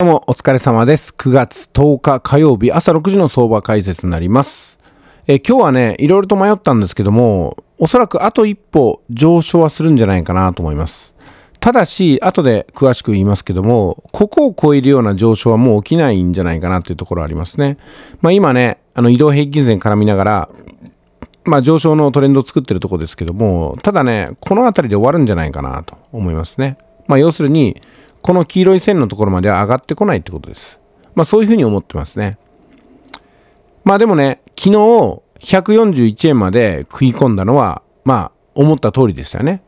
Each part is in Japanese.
どうもお疲れ様です。9月10日火曜日朝6時の相場解説になります。え今日はね、いろいろと迷ったんですけども、おそらくあと一歩上昇はするんじゃないかなと思います。ただし、後で詳しく言いますけども、ここを超えるような上昇はもう起きないんじゃないかなというところありますね。まあ今ね、あの移動平均線から見ながら、まあ上昇のトレンドを作ってるところですけども、ただね、この辺りで終わるんじゃないかなと思いますね。まあ要するに、この黄色い線のところまでは上がってこないってことです。まあそういうふうに思ってますね。まあでもね、昨日141円まで食い込んだのは、まあ思った通りでしたよね。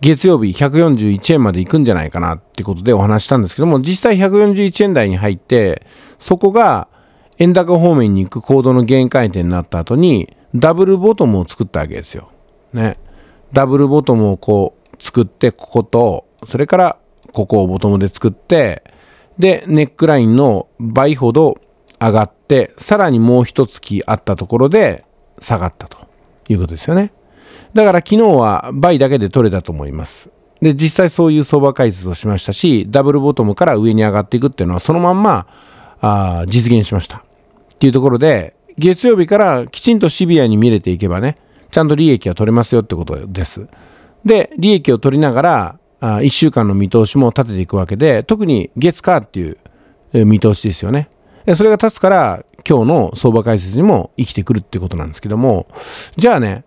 月曜日141円まで行くんじゃないかなってことでお話したんですけども、実際141円台に入って、そこが円高方面に行く行動の限界点になった後に、ダブルボトムを作ったわけですよ。ね。ダブルボトムをこう作って、ここと、それからここをボトムで作って、で、ネックラインの倍ほど上がって、さらにもう一月あったところで下がったということですよね。だから昨日は倍だけで取れたと思います。で、実際そういう相場解説をしましたし、ダブルボトムから上に上がっていくっていうのはそのまんまあ実現しました。っていうところで、月曜日からきちんとシビアに見れていけばね、ちゃんと利益は取れますよってことです。で、利益を取りながら、あ1週間の見通しも立てていくわけで、特に月火っていう見通しですよね。それが立つから、今日の相場解説にも生きてくるっていうことなんですけども、じゃあね、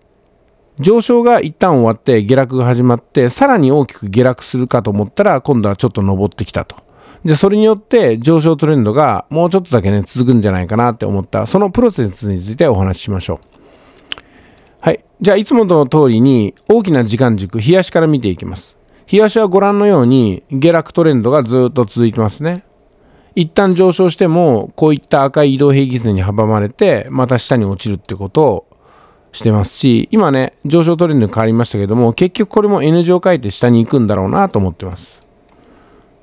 上昇が一旦終わって下落が始まって、さらに大きく下落するかと思ったら、今度はちょっと上ってきたと。で、それによって上昇トレンドがもうちょっとだけね、続くんじゃないかなって思った、そのプロセスについてお話ししましょう。はい。じゃあ、いつもの通りに大きな時間軸、冷やしから見ていきます。日足はご覧のように下落トレンドがずっと続いてますね。一旦上昇しても、こういった赤い移動平均線に阻まれて、また下に落ちるってことをしてますし、今ね、上昇トレンドに変わりましたけども、結局これも N 字を書いて下に行くんだろうなと思ってます。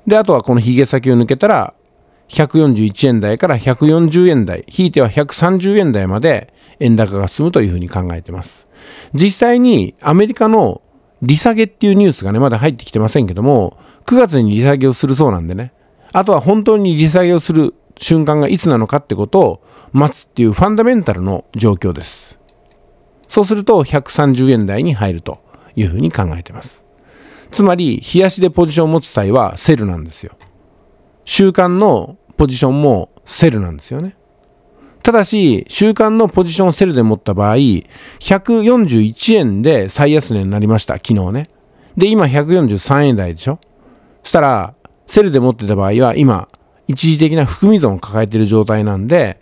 で、あとはこのヒゲ先を抜けたら、141円台から140円台、ひいては130円台まで円高が進むというふうに考えてます。実際にアメリカの利下げっていうニュースがね、まだ入ってきてませんけども、9月に利下げをするそうなんでね、あとは本当に利下げをする瞬間がいつなのかってことを待つっていうファンダメンタルの状況です。そうすると130円台に入るというふうに考えてます。つまり、冷やしでポジションを持つ際はセルなんですよ。週間のポジションもセルなんですよね。ただし、週間のポジションセルで持った場合、141円で最安値になりました、昨日ね。で、今143円台でしょしたら、セルで持ってた場合は、今、一時的な含み損を抱えている状態なんで、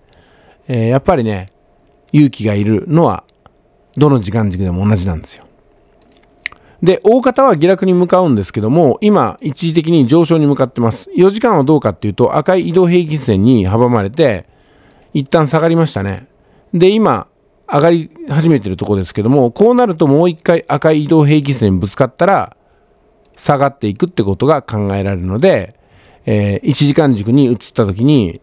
えー、やっぱりね、勇気がいるのは、どの時間軸でも同じなんですよ。で、大方は下落に向かうんですけども、今、一時的に上昇に向かってます。4時間はどうかっていうと、赤い移動平均線に阻まれて、一旦下がりましたね。で、今、上がり始めてるとこですけども、こうなるともう一回赤い移動平均線にぶつかったら、下がっていくってことが考えられるので、えー、1時間軸に移った時に、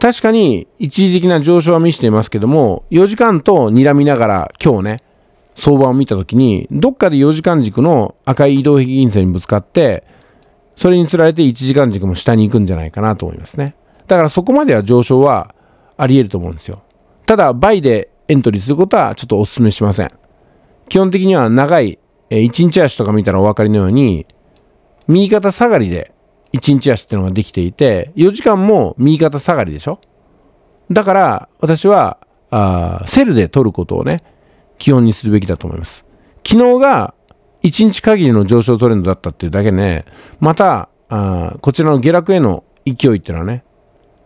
確かに一時的な上昇は見せていますけども、4時間と睨みながら今日ね、相場を見た時に、どっかで4時間軸の赤い移動平均線にぶつかって、それにつられて1時間軸も下に行くんじゃないかなと思いますね。だからそこまでは上昇はあり得ると思うんですよ。ただ、倍でエントリーすることはちょっとお勧めしません。基本的には長い、え1日足とか見たらお分かりのように、右肩下がりで1日足ってのができていて、4時間も右肩下がりでしょだから、私は、あセルで取ることをね、基本にするべきだと思います。昨日が1日限りの上昇トレンドだったっていうだけね、また、あこちらの下落への勢いっていうのはね、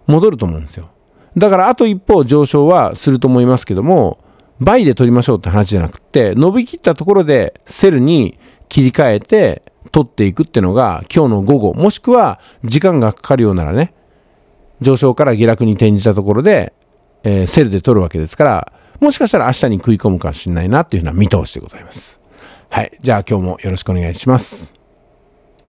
戻ると思うんですよ。だからあと一方上昇はすると思いますけども、倍で取りましょうって話じゃなくて、伸びきったところでセルに切り替えて取っていくっていうのが今日の午後、もしくは時間がかかるようならね、上昇から下落に転じたところで、えー、セルで取るわけですから、もしかしたら明日に食い込むかもしれないなっていうのは見通しでございます。はい。じゃあ今日もよろしくお願いします。